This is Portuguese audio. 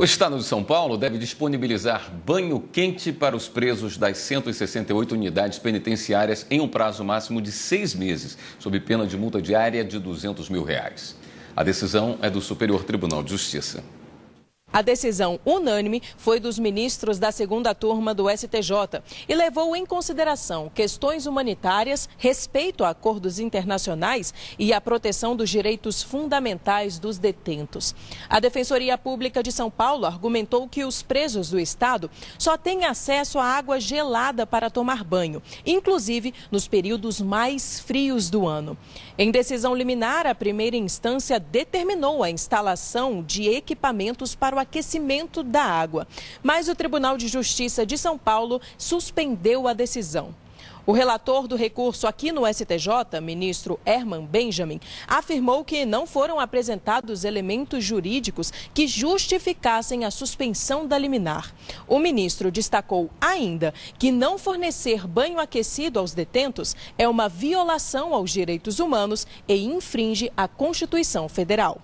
O Estado de São Paulo deve disponibilizar banho quente para os presos das 168 unidades penitenciárias em um prazo máximo de seis meses, sob pena de multa diária de 200 mil reais. A decisão é do Superior Tribunal de Justiça. A decisão unânime foi dos ministros da segunda turma do STJ e levou em consideração questões humanitárias, respeito a acordos internacionais e a proteção dos direitos fundamentais dos detentos. A Defensoria Pública de São Paulo argumentou que os presos do Estado só têm acesso a água gelada para tomar banho, inclusive nos períodos mais frios do ano. Em decisão liminar, a primeira instância determinou a instalação de equipamentos para o aquecimento da água. Mas o Tribunal de Justiça de São Paulo suspendeu a decisão. O relator do recurso aqui no STJ, ministro Herman Benjamin, afirmou que não foram apresentados elementos jurídicos que justificassem a suspensão da liminar. O ministro destacou ainda que não fornecer banho aquecido aos detentos é uma violação aos direitos humanos e infringe a Constituição Federal.